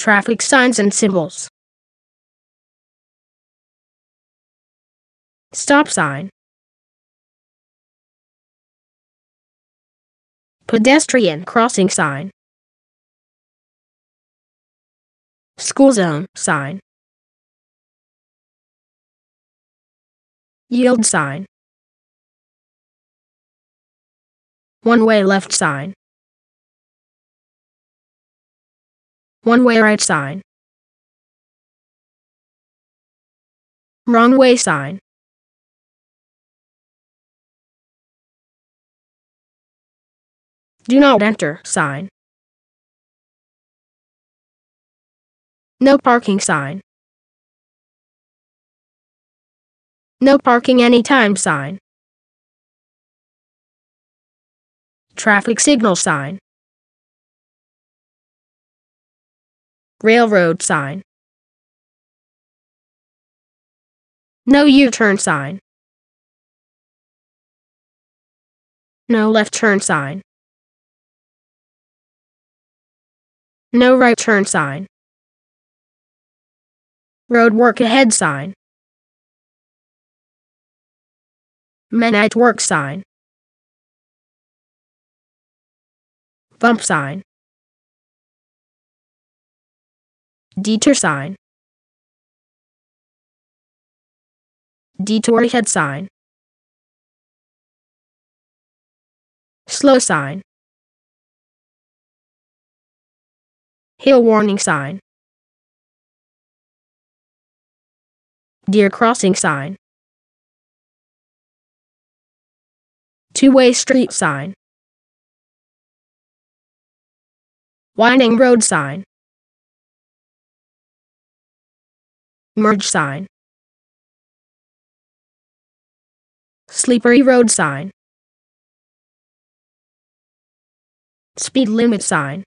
traffic signs and symbols. Stop sign. Pedestrian crossing sign. School zone sign. Yield sign. One way left sign. One way right sign. Wrong way sign. Do not enter sign. No parking sign. No parking anytime sign. Traffic signal sign. Railroad sign. No U turn sign. No left turn sign. No right turn sign. Road work ahead sign. Men at work sign. Bump sign. Detour sign. Detour head sign. Slow sign. Hail warning sign. Deer crossing sign. Two-way street sign. Winding road sign. merge sign, Slippery road sign, speed limit sign.